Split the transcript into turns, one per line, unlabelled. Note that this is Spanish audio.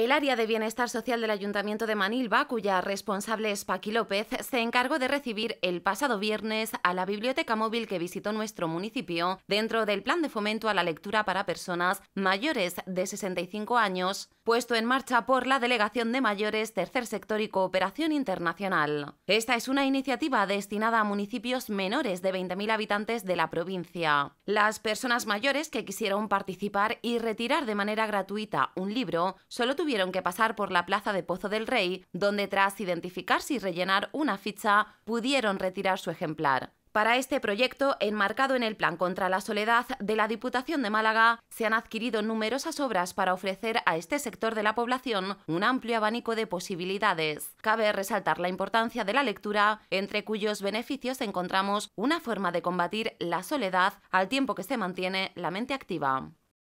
El área de bienestar social del Ayuntamiento de Manilva, cuya responsable es Paqui López, se encargó de recibir el pasado viernes a la biblioteca móvil que visitó nuestro municipio dentro del plan de fomento a la lectura para personas mayores de 65 años, puesto en marcha por la Delegación de Mayores, Tercer Sector y Cooperación Internacional. Esta es una iniciativa destinada a municipios menores de 20.000 habitantes de la provincia. Las personas mayores que quisieron participar y retirar de manera gratuita un libro solo tuvieron tuvieron que pasar por la plaza de Pozo del Rey, donde tras identificarse y rellenar una ficha, pudieron retirar su ejemplar. Para este proyecto, enmarcado en el Plan contra la Soledad de la Diputación de Málaga, se han adquirido numerosas obras para ofrecer a este sector de la población un amplio abanico de posibilidades. Cabe resaltar la importancia de la lectura, entre cuyos beneficios encontramos una forma de combatir la soledad al tiempo que se mantiene la mente activa.